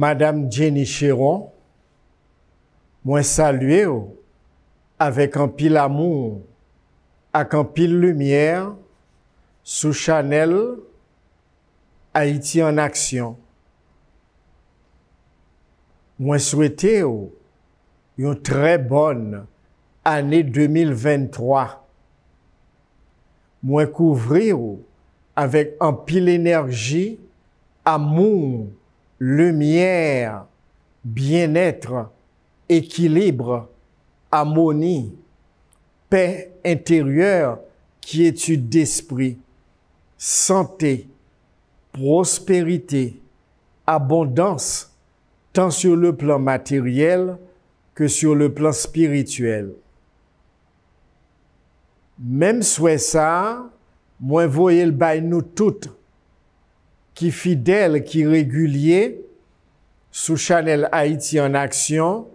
Madame Jenny Chéron, mwen salue ou, avek an pil amour, ak an pil lumièr, sou Chanel, Haiti en action. Mwen souwete ou, yon tre bon anè 2023, mwen kouvri ou, avek an pil enerji, amour, lumière, bien-être, équilibre, harmonie, paix intérieure, quiétude d'esprit, santé, prospérité, abondance, tant sur le plan matériel que sur le plan spirituel. Même souhait ça, moins voyez le bail nous toutes qui fidèle, qui régulier sous Chanel Haïti en action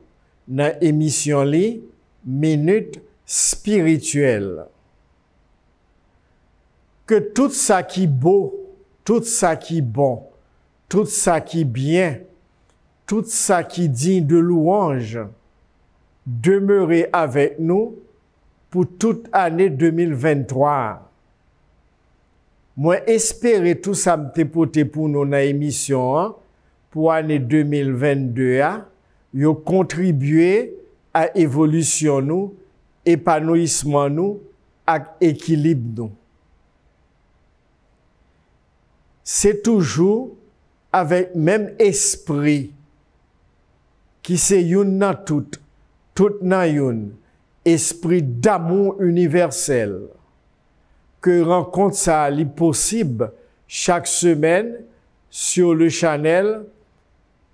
dans émission Minute spirituelle. Que tout ça qui beau, tout ça qui bon, tout ça qui bien, tout ça qui digne de louange, demeurez avec nous pour toute année 2023. Mwen espere tout sa mtepote pou nou nan emisyon an, pou ane 2022 an, yo kontribuye a evolusyon nou, epanouisman nou, ak ekilib nou. Se toujou avèk mèm espri ki se youn nan tout, tout nan youn, espri damou universel. ke ran kont sa li posib chak semen sou le chanel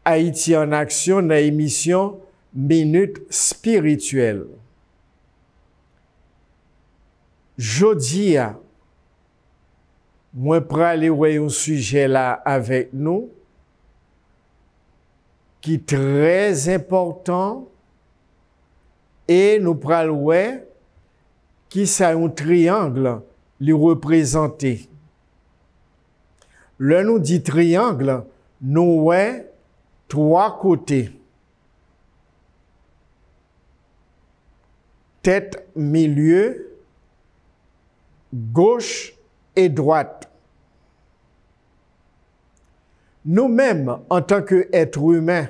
Haiti en aksyon nan emisyon Minute Spirituel. Jodi, mwen pral ewe yon suje la avek nou ki trez importan e nou pral we ki sa yon triyangle les représenter. Le nous dit triangle, nous ouais trois côtés. Tête, milieu, gauche et droite. Nous-mêmes, en tant qu'êtres humains,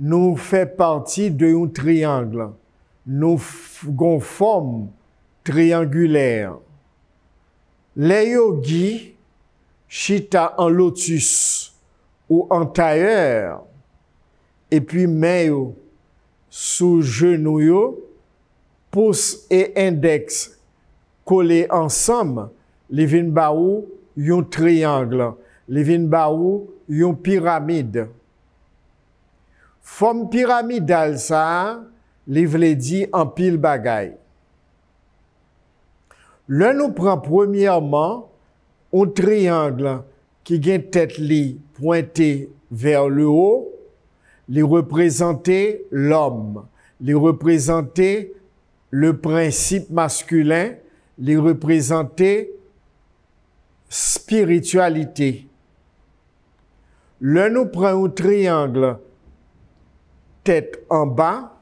nous faisons partie d'un triangle. Nous conformons triangulèr. Lè yo gi, chita an lotus, ou an tayèr, epi mè yo, sou jenou yo, pous e indeks, kole ansam, li vin ba ou, yon triangl, li vin ba ou, yon piramid. Fom piramid al sa, li vle di, an pil bagay. L'un nous prend premièrement un triangle qui a une tête pointée vers le haut, les représenter l'homme, les représenter le principe masculin, les représenter spiritualité. L'un nous prend un triangle tête en bas,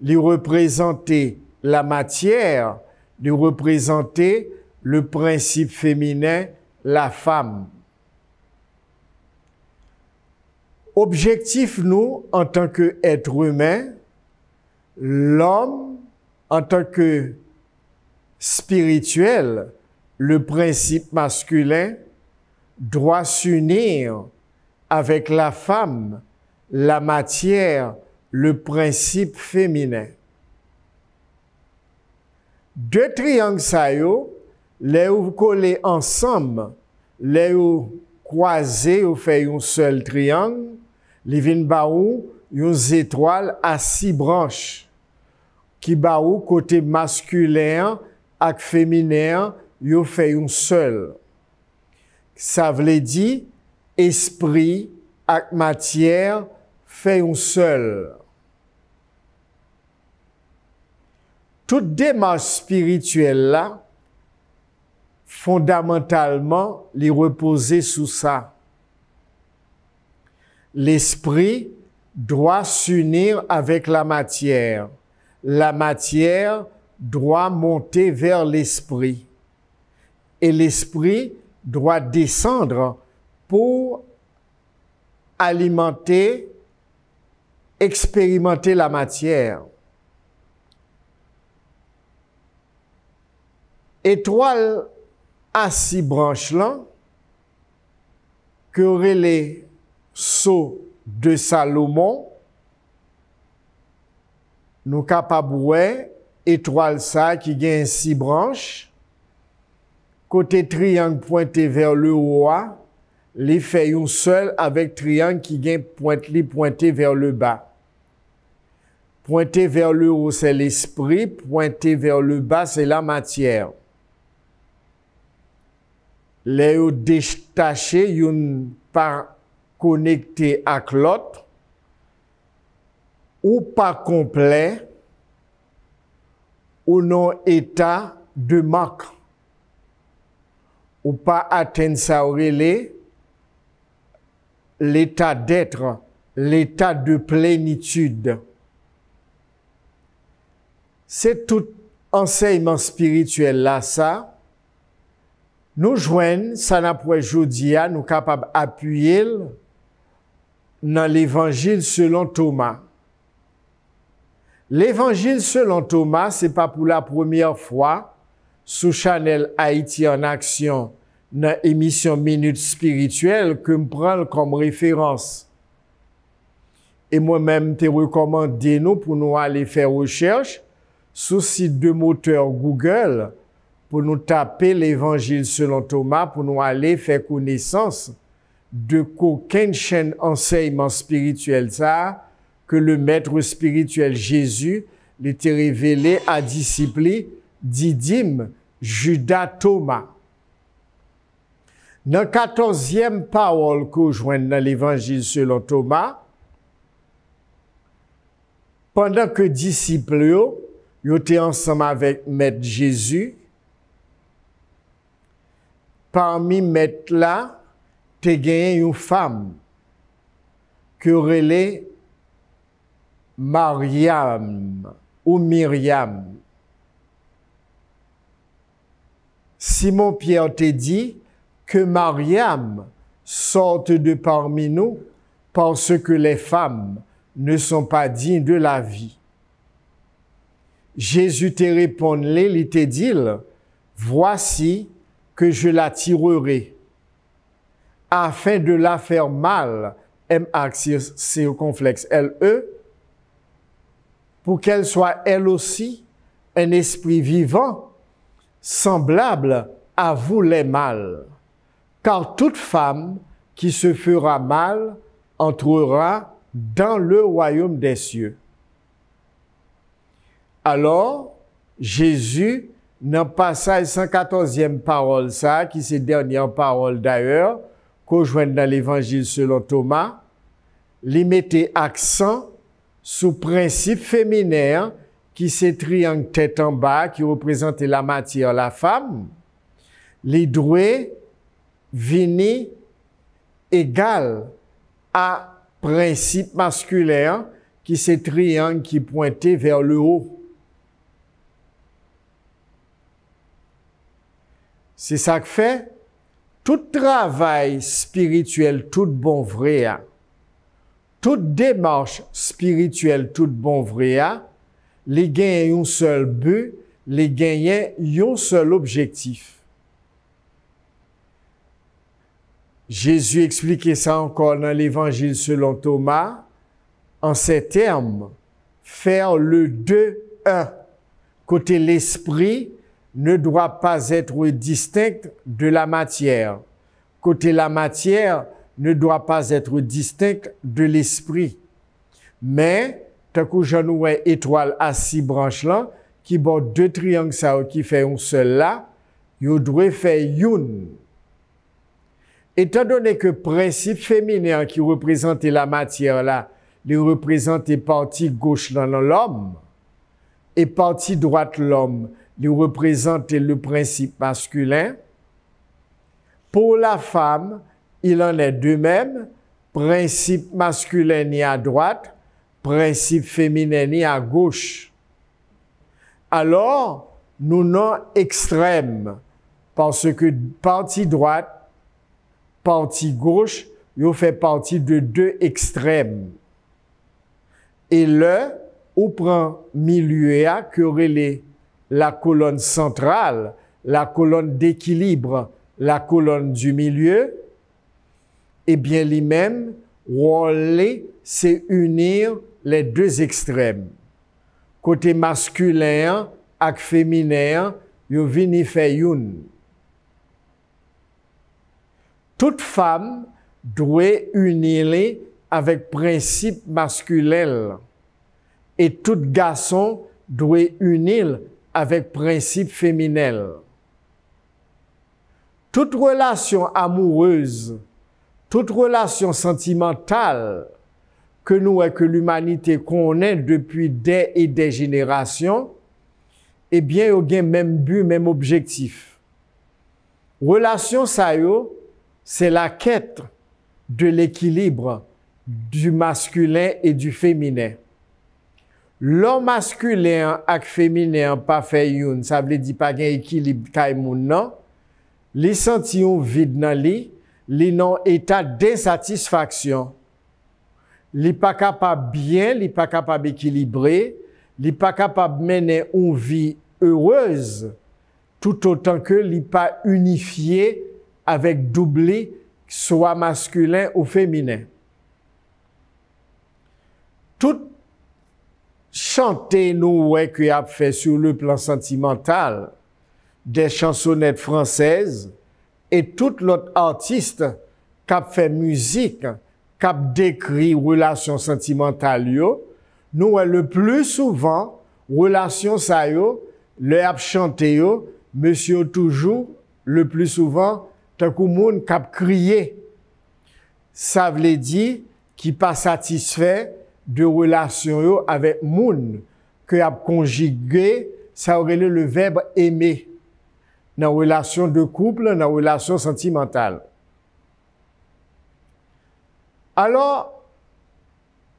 les représenter la matière, de représenter le principe féminin, la femme. Objectif, nous, en tant qu'être humain, l'homme, en tant que spirituel, le principe masculin, doit s'unir avec la femme, la matière, le principe féminin. De triyank sa yo, le ou kole ansam, le ou kwaze yo fe yon sol triyank, li vin ba ou yon zetwal a si branche, ki ba ou kote maskuler ak feminer yo fe yon sol. Sa vle di, espri ak matyer fe yon sol. Tout démarche spirituelle, là fondamentalement, les reposer sous ça. L'esprit doit s'unir avec la matière. La matière doit monter vers l'esprit. Et l'esprit doit descendre pour alimenter, expérimenter la matière. étoile à six branches là, que les sceaux de Salomon, nous capables étoile ça qui gagne six branches, côté triangle pointé vers le haut, les feuilles seul avec triangle qui gagne pointe pointé vers le bas. Pointé vers le haut, c'est l'esprit, pointé vers le bas, c'est la matière. Le ou deshtache, yon par konekte ak lot, ou pa komple, ou non eta de mak, ou pa aten sa orele, l'eta detre, l'eta de plenitude. Se tout anseyman spirituel la sa, Nou jwen, sa nan prej jodia, nou kapab apuyel nan l'Evangil selon Thomas. L'Evangil selon Thomas, se pa pou la premièr fwa, sou chanel Haiti en aksyon nan emisyon Minute Spirituel, kem pral kom referans. E mwen men te rekomande deno pou nou ale fè recherche sou site de moteur Google, pour nous taper l'évangile selon Thomas, pour nous aller faire connaissance de qu'aucun chaîne enseignement spirituel ça, que le maître spirituel Jésus l'était révélé à disciple Didyme, Judas Thomas. Dans la quatorzième parole que joint dans l'évangile selon Thomas, pendant que disciples étaient ensemble avec Maître Jésus, parmi met là, te gagné une femme, que relais Mariam ou Myriam. Simon Pierre t'a dit que Mariam sorte de parmi nous parce que les femmes ne sont pas dignes de la vie. Jésus t'a répond, il t'a dit, voici, que je la tirerai, afin de la faire mal, M axis circonflexe e pour qu'elle soit elle aussi un esprit vivant, semblable à vous les mâles. Car toute femme qui se fera mal entrera dans le royaume des cieux. Alors Jésus le passage 114e parole ça, qui se dernière parole d'ailleurs qu'on dans l'évangile l'Évangile selon Thomas, les mettait accent sur principe féminin qui se tête en bas qui représentait la matière la femme, les drouè vini égal à principe masculin qui se triangle qui pointait vers le haut. C'est ça que fait tout travail spirituel tout bon vrai. Hein. Toute démarche spirituelle tout bon vrai, hein. les un un seul but, les y ont seul objectif. Jésus expliquait ça encore dans l'évangile selon Thomas, en ces termes, faire le deux 1 côté l'esprit ne doit pas être distincte de la matière, côté la matière ne doit pas être distincte de l'esprit. Mais, tant que étoile à six branches là, qui bord deux triangles ça, qui fait un seul là, il doit faire une. Étant donné que principe féminin qui représente la matière là, il représente partie gauche dans l'homme et partie droite l'homme, nou reprezentè le prinsip maskulè. Po la fam, il anè dè mèm, prinsip maskulè ni a drouate, prinsip fèminè ni a gouche. Alors, nou nan ekstrèm, panse ke panti drouate, panti gouche, yo fè panti de dè ekstrèm. E lè, ou pran mi luea kyorè lè la colonne centrale, la colonne d'équilibre, la colonne du milieu, eh bien, lui-même, roller, c'est unir les deux extrêmes. Côté masculin et féminin, yo vini Toute femme doit unir avec principe masculin et tout garçon doit unir avec principe féminin. Toute relation amoureuse, toute relation sentimentale que nous et que l'humanité connaît depuis des et des générations, eh bien, il y a même but, même objectif. Relation, ça c'est la quête de l'équilibre du masculin et du féminin. Lò maskulè an ak fèmine an pa fè youn, sa vle di pa gen ekilib tay moun nan, li santi yon vid nan li, li nan eta desatisfaksyon. Li pa kapab byen, li pa kapab ekilibre, li pa kapab menen yon vi eurez, tout otan ke li pa unifiye avèk doubli ki swa maskulè ou fèmine. Tout chante nou wè kè ap fè sou lè plan sentimental dè chansonèt fransèz et tout lòt artiste kè ap fè müzik kè ap dekri relasyon sentimental yo nou wè lè plou souvan relasyon sa yo lè ap chante yo mè syon toujou lè plou souvan ta kou moun kè ap kriye sa vle di ki pa satisfè de relasyon yo avèk moun kè ap konjigè, sa orèle le verbe emè nan relasyon de kouple, nan relasyon sentimental. Alors,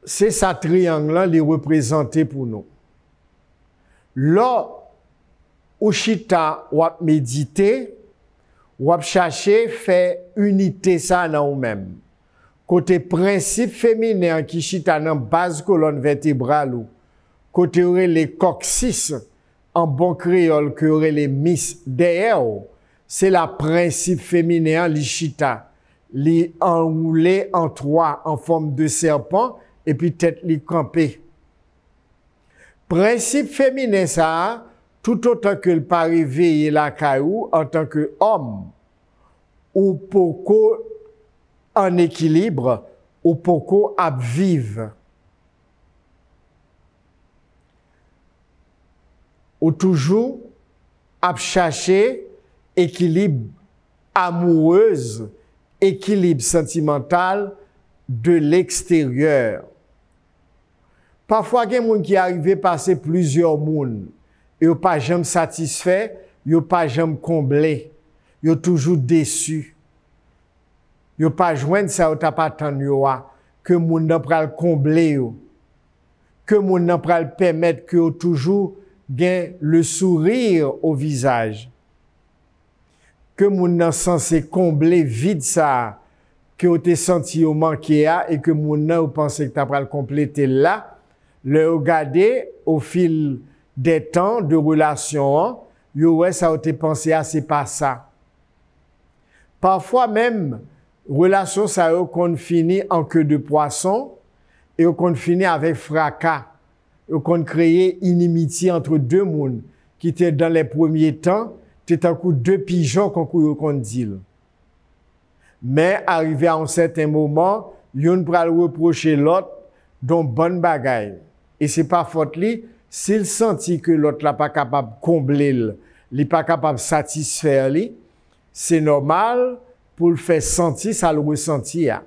se sa triyang lan li reprezentè pou nou. Lo, ou chita wap medite, wap chache fè unitè sa nan ou mèm. Kote prinsip femine an ki chita nan baz kolon vertebral ou, kote yore le koksis an bon kriol ki yore le mis deye ou, se la prinsip femine an li chita, li anwoule an troa an fom de serpan e pi tet li kampe. Prinsip femine sa a, tout an tan ke l pa riveye la ka ou, an tan ke om, ou poko, an ekilibre ou poko ap vive. Ou toujou ap chache ekilibre amouwez, ekilibre sentimental de l'eksteryer. Parfwa gen moun ki arive pase plizior moun, yo pa jem satisfè, yo pa jem komblé, yo toujou desu. yo pa jwen sa ou ta patan yo wa, ke moun nan pral komble yo, ke moun nan pral pemet ke yo toujou gen le sourir ou visaj. Ke moun nan sanse komble vide sa, ke yo te senti yo manke ya, e ke moun nan ou panse ke ta pral komple te la, le yo gade, ou fil de tan, de relasyon an, yo we sa ou te panse ya, se pa sa. Parfwa menm, Relasyon sa yo kon fini an ke de poason yo kon fini ave fraka yo kon kreye inimiti antre de moun ki te dan le premier tan te takou de pijon kon kou yo kon dil. Me, arive an certain mouman yon pral reproche lot don bon bagay e se pa fot li se l senti ke lot la pa kapab komble li li pa kapab satisfer li se normal pou l fè santi, sa l wè santi ya.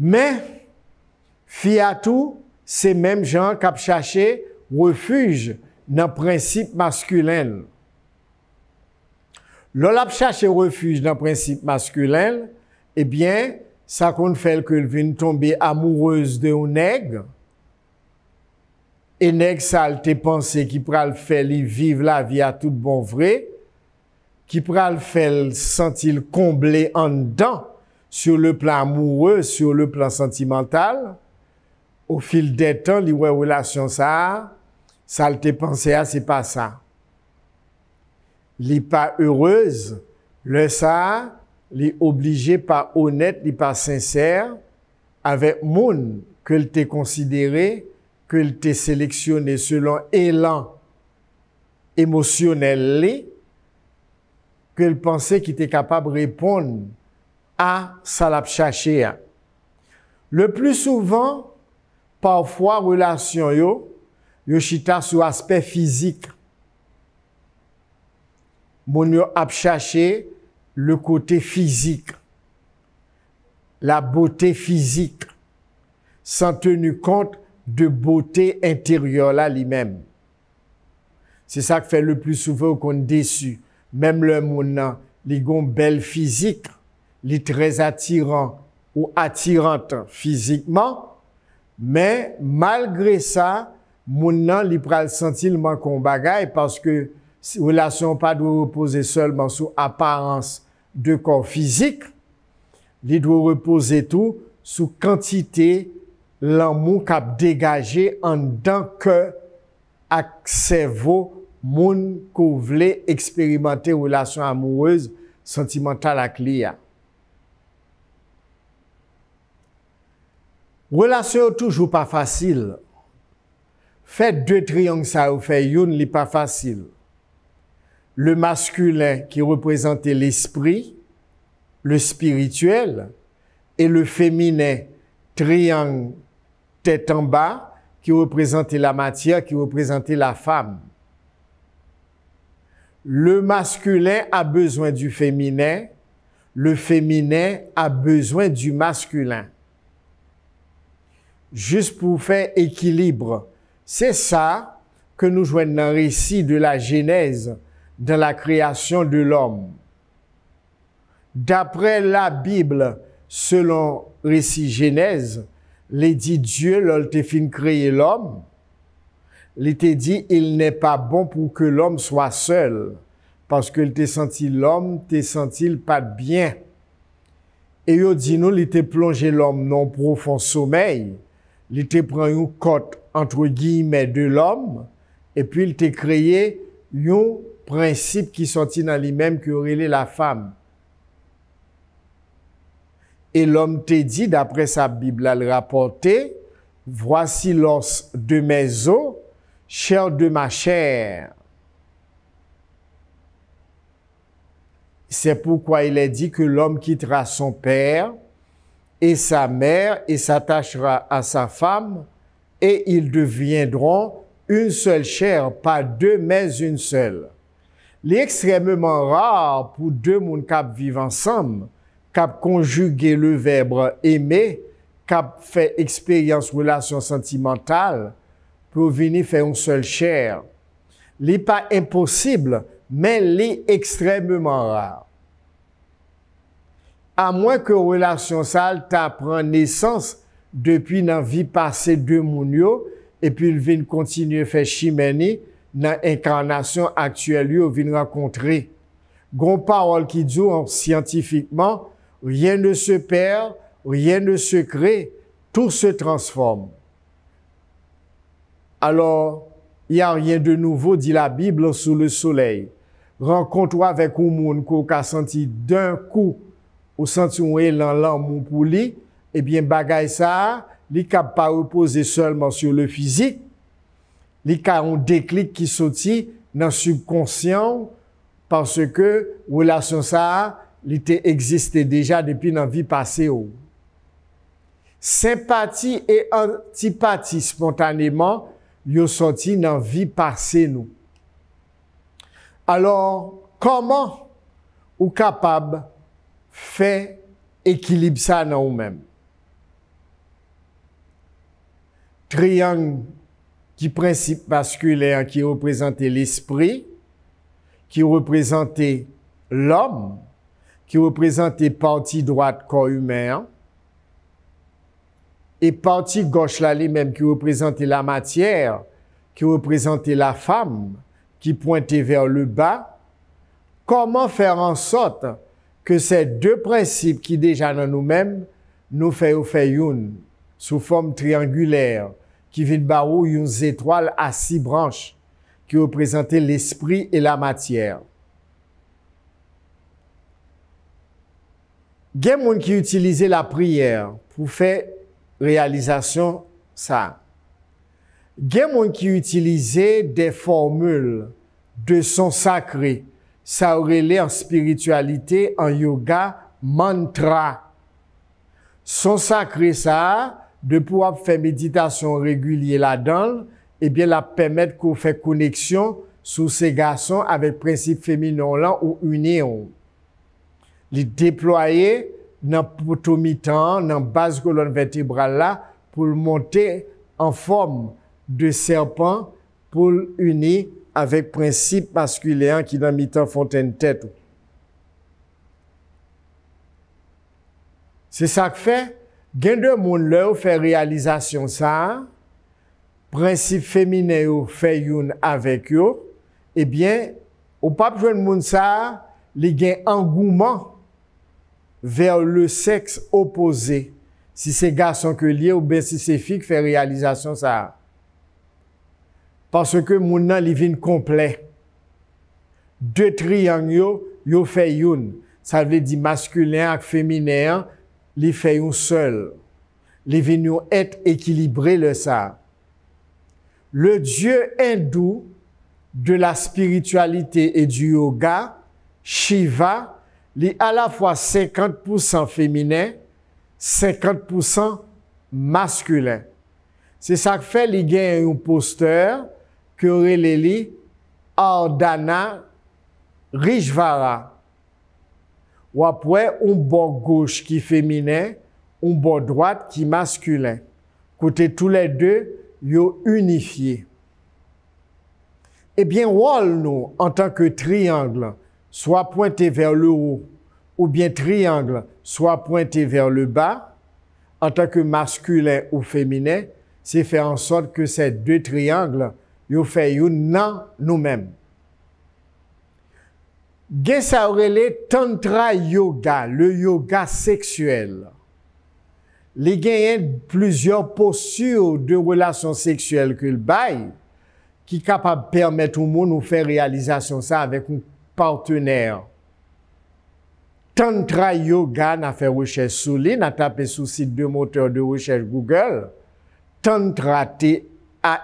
Mè, fi atou, se mèm jan k ap chache refuj nan prinsip maskulèn. Lò l ap chache refuj nan prinsip maskulèn, ebyen, sa kon fèl kèl vin tombe amoureuse de ou neg, e neg sa l te panse ki pral fè li viv la vi a tout bon vre, ki pral fel sentil komble an dan sou le plan mouwe, sou le plan sentimental, ou fil detan li wè wè lasyon sa, sa l te panse a, se pa sa. Li pa eurez, le sa, li oblije pa onet, li pa senser, ave moun ke l te konsidere, ke l te seleksyone selon elan emosyonel li, le pensait qu'il était capable de répondre à ça l'a Le plus souvent, parfois, relation yo, yo chita sur aspect physique. Mon yo a le côté physique, la beauté physique, sans tenir compte de beauté intérieure là lui-même. C'est ça qui fait le plus souvent qu'on est déçu. Mem le moun nan li goun bel fizik, li trez atiran ou atirantan fizikman, men malgre sa moun nan li pral sentilman kon bagay paske ou la son pa dwe repose solman sou aparence de kon fizik, li dwe repose tou sou kantite lan moun kap degaje an dan ke aksevo moun ko expérimenté relation amoureuse sentimentale à li Relation toujours pas facile. Fait deux triangles ça ou fè youn li pas Le masculin qui représentait l'esprit, le spirituel, et le féminin, triangle tête en bas, qui représentait la matière, qui représentait la femme. Le masculin a besoin du féminin, le féminin a besoin du masculin. Juste pour faire équilibre. C'est ça que nous joignons dans le récit de la Genèse, dans la création de l'homme. D'après la Bible, selon récit Genèse, les dit Dieu, l'oltéfine créé l'homme, il était dit, il n'est pas bon pour que l'homme soit seul, parce qu'il t'est senti l'homme, t'a senti pas bien. Et il dit, il t'a plongé l'homme dans profond sommeil, il était pris une côte, entre guillemets, de l'homme, et puis il t'a créé un principe qui sortit dans lui-même que est la femme. Et l'homme t'a dit, d'après sa Bible, à le rapporter, voici l'os de mes os, chair de ma chair. C'est pourquoi il est dit que l'homme quittera son père et sa mère et s'attachera à sa femme et ils deviendront une seule chair, pas deux, mais une seule. L'extrêmement rare pour deux moun cap vivent ensemble, cap conjuguer le verbe aimer, cap faire expérience relation sentimentale, pou vini fè yon sol chèr. Li pa imposible, men li ekstremement rar. A mwen kò relasyon sal ta pran nesans depi nan vi pase dè moun yo epi lvin kontinye fè shimèni nan inkarnasyon aktuel yo vini rakontri. Gon parol ki djou an scientifikman, ryen ne se per, ryen ne se kre, tout se transforme. alor y an ryen de nouvo di la Biblo sou le soley. Rankon to avèk ou moun ko ka santi d'an kou ou santi mwen lan lan moun pou eh li, ebyen bagay sa, li ka pa ou pose solman sou le fizik, li ka ou deklik ki soti nan subkonsyant panse ke wèlasyon sa li te egziste deja depi nan vi pase ou. Oh. Sempati e antipati spontanèman yo soti nan vi parse nou. Alors, koman ou kapab fe ekilibsa nan ou men? Triang ki prinsip baskulean ki reprezenté l'esprit, ki reprezenté l'om, ki reprezenté panti drat kon humean, Et partie gauche là même qui représentait la matière, qui représentait la femme, qui pointait vers le bas, comment faire en sorte que ces deux principes qui déjà dans nous-mêmes nous fassent faire une sous forme triangulaire qui vient barou une étoile à six branches qui représentait l'esprit et la matière. Il qui utilisait la prière pour faire Réalisation, ça. Gen qui utilisait des formules de son ça aurait orele en spiritualité, en yoga, mantra. Son sacré ça, de pouvoir faire méditation régulière là-dedans, et eh bien la permettre qu'on fait connexion sous ces garçons avec principe féminin-là, ou union. Les déployer, nan potomitan, nan bas kolon vertebral la, pou l'monte en form de serpan, pou l'uni avèk prinsip maskulean ki nan mitan fonten tèt. Se sak fe, gen de moun lè ou fe realizasyon sa, prinsip femine ou fe youn avèk yo, ebyen, eh ou pap joun moun sa, li gen angouman, vers le sexe opposé, si c'est garçon que lié ou bien si c'est fille fait réalisation ça. Parce que mon les vins complet. Deux triangles ils fait une. Ça veut dire masculin et féminin, les fait une seul. Les viennent être équilibré le ça. Le dieu hindou de la spiritualité et du yoga, Shiva, Li a la fwa 50% femine, 50% maskule. Se sak fe li gen yon postor, kore li li Ardana-Rijvara. Ou apwe, yon bon gauche ki femine, yon bon droite ki maskule. Kote tou le de, yon unifiye. Ebyen, eh wol nou, an tanke triyangle, soit pointé vers le haut ou bien triangle soit pointé vers le bas en tant que masculin ou féminin se fait en sorte que ces deux triangles yon fè yon nan nou mèm. Gen saorele tantra yoga le yoga seksuel. Le gen yon plusieurs postures de relations seksuelles ki kapab permè tout moun ou fè réalisation sa avèk ou pou Tantra Yoga na fe rouche souli, na tape sou site de moteur de rouche Google. Tantra, T-A-N-T-R-A,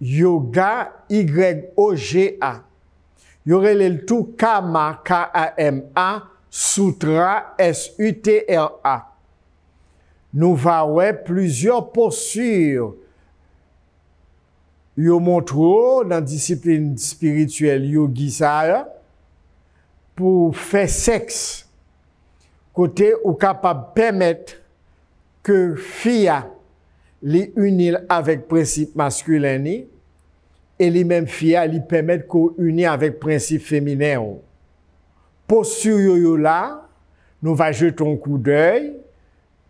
Yoga, Y-O-G-A. Yorele l'tou Kama, K-A-M-A, Sutra, S-U-T-R-A. Nou va we plizio posyur. Yo montrou nan disipline spirituel yo gisa yo, pou fè seks, kote ou kapap pèmet ke fia li unil avèk prensip maskuleni, e li men fia li pèmet ko unil avèk prensip femineyo. Postur yo yo la, nou va jeton kou dèi,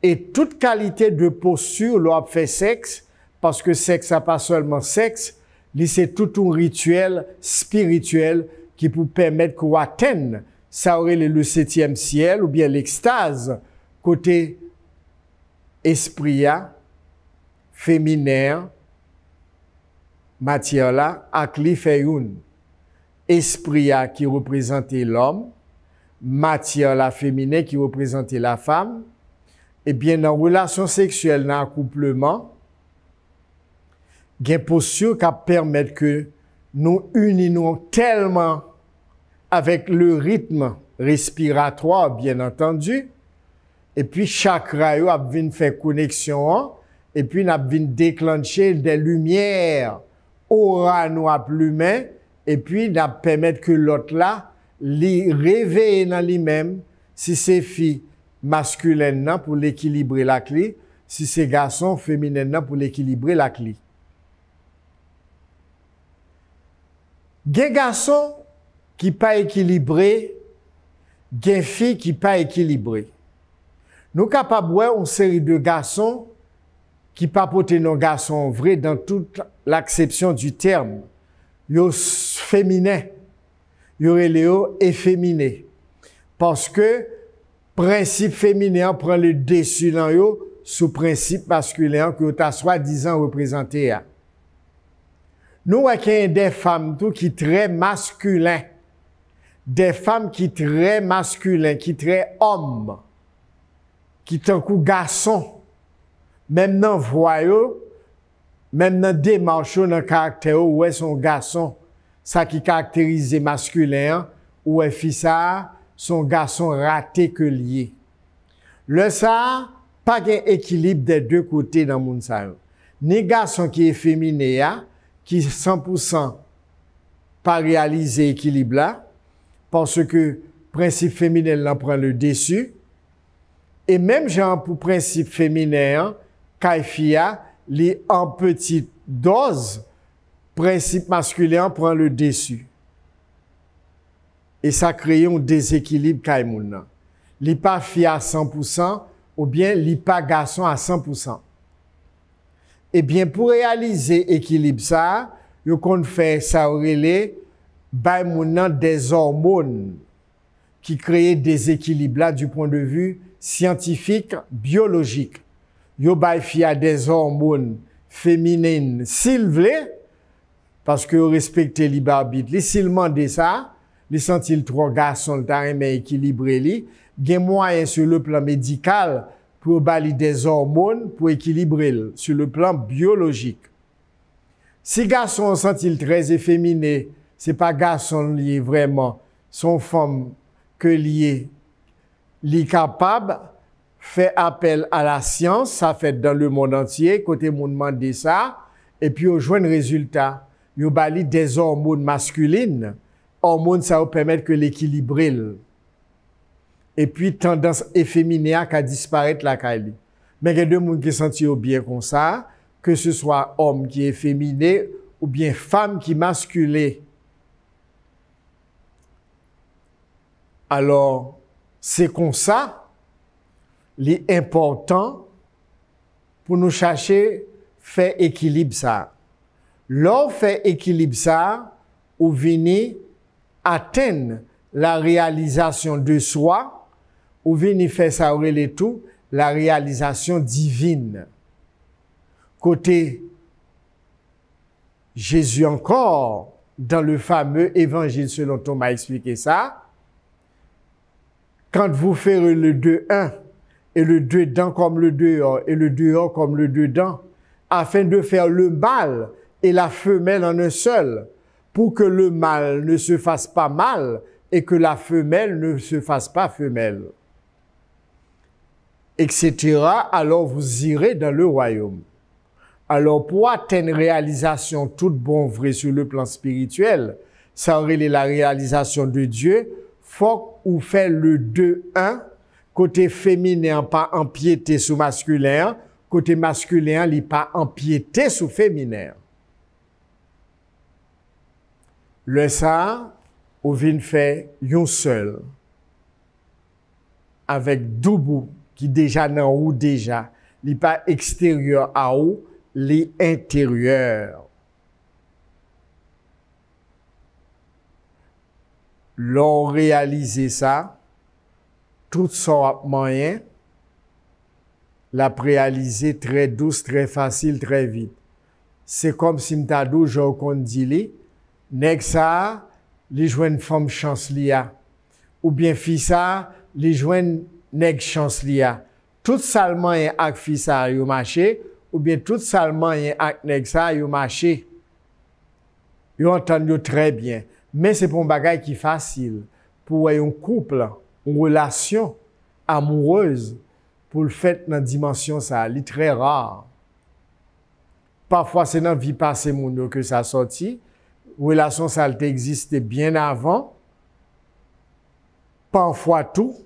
e tout kalite de postur lou ap fè seks, paske seks a pa solman seks, li se tout un rituel spirituel ki pou pèrmèd kwa ten, sa orè li le sétièm sièl ou byè l'ekstase kote espriya, fèminèr, matyèla, ak li fèyoun. Espriya ki reprezentè l'om, matyèla fèminè ki reprezentè la fèm, e byè nan wèlasyon seksyèl nan akoupleman, gen posyo kap permet ke nou uni nou telman avek le ritme respiratwa, bien entendi, epi chakrayo ap vin fe koneksyon an, epi nap vin deklanche de lumièr ora nou ap lumen, epi nap permet ke lot la li reveye nan li menm si se fi maskulen nan pou li ekilibre lak li, si se gason feminen nan pou li ekilibre lak li. Gen gason ki pa ekilibre, gen fi ki pa ekilibre. Nou kapabwe ou seri de gason ki pa pote nou gason vre dan tout l'aksepsyon du term yo femine, yore le yo efemine. Paske prinsip femine an pran le desu lan yo sou prinsip maskulean ki yo taswa dizan reprezante ya. Nou wè kè yon dè fèm tou ki trè maskulèn. Dè fèm ki trè maskulèn, ki trè omb. Ki tan kou gason. Mèm nan vwayo, mèm nan demansho nan karakter yo wè son gason. Sa ki karakterize maskulèn, wè fisar, son gason rate ke liye. Le sa, pa gen ekilib de dè kote nan moun sa yo. Ni gason ki efemine ya, qui 100% pas réalisé équilibre là, parce que principe féminin là prend le dessus. Et même genre pour principe féminin, Kaifia, les en petite dose, principe masculin prend le dessus. Et ça crée un déséquilibre Kaimouna. Li pas fille à 100% ou bien li pas garçon à 100%. Ebyen eh pou realize ekilib sa, yo kon fè sa ourele bay mounan de zormoun ki kreye de zekilib la du pon de vu siyantifik biologik. Yo bay fia de zormoun feminen silv le, paske yo respekte li barbit li silman de sa, li santil tro gas son ta reme ekilibre li, gen mwa yon sou le plan medikal, pour baliser des hormones pour équilibrer sur le plan biologique. Si garçon sent-il très efféminé, c'est pas garçon lié vraiment, son femme que lié, L'incapable capable fait appel à la science, ça fait dans le monde entier, côté monde demandé ça, et puis au joint résultat. il bali des hormones masculines, hormones ça vous permettre que l'équilibre epi tendans efemine ak a disparet lakali. Men gen de moun ki santi yo bie konsa, ke se swa om ki efemine ou bie fam ki maskule. Alors, se konsa, li importan pou nou chache fe ekilibsa. Lor fe ekilibsa ou vini aten la realizasyon de swa ou vini à et la réalisation divine. Côté Jésus encore, dans le fameux évangile selon Thomas, m'a expliqué ça. Quand vous ferez le deux 1 et le deux comme le deux et le deux comme le deux afin de faire le mâle et la femelle en un seul, pour que le mâle ne se fasse pas mâle et que la femelle ne se fasse pas femelle etc., alors vous irez dans le royaume. Alors pour atteindre une réalisation toute bonne vraie sur le plan spirituel, ça aurait la réalisation de Dieu, faut ou fait le 2-1, côté féminin pas empiété sous masculin, côté masculin pas empiété sous féminin. Le ça, ou vin fait yon seul, avec double. Ki dejan nan ou dejan. Li pa eksteryor a ou, li enteryor. L'on realize sa, tout sa mayen, la prealize tre douz, tre fasil, tre vit. Se kom si mta dou, jou kon di li, nek sa, li jwen fom chans li a. Ou bien fi sa, li jwen... Nèk chans li a. Tout salman yon ak fi sa yon machè. Ou bien tout salman yon ak nèk sa yon machè. Yon anton yon trebyen. Men se pou m bagay ki fasil. Pou wè yon kouple, yon relasyon, amoureuse. Pou l'fèt nan dimansyon sa. Li trey rar. Panfwa se nan vi pase moun yo ke sa soti. Relasyon sa lte egziste bien avan. Panfwa tou.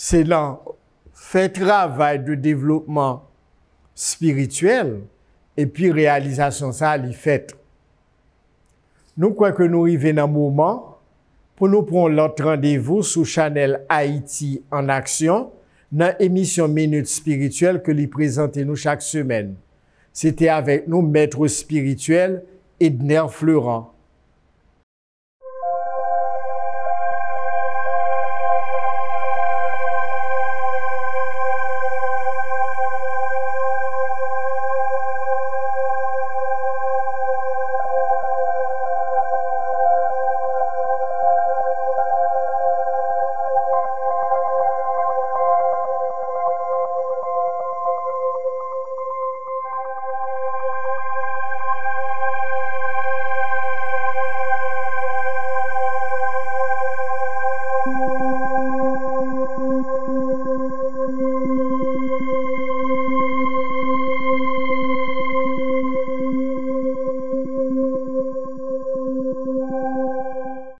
Se lan fè travay de devlopman spirituel, epi realizasyon sa li fèt. Nou kwa ke nou i ven nan mouman, pou nou pon lant randevo sou chanel Haiti en aksyon, nan emisyon minute spirituel ke li prezante nou chak semen. Se te avèk nou mètre spirituel Edner Fleurant.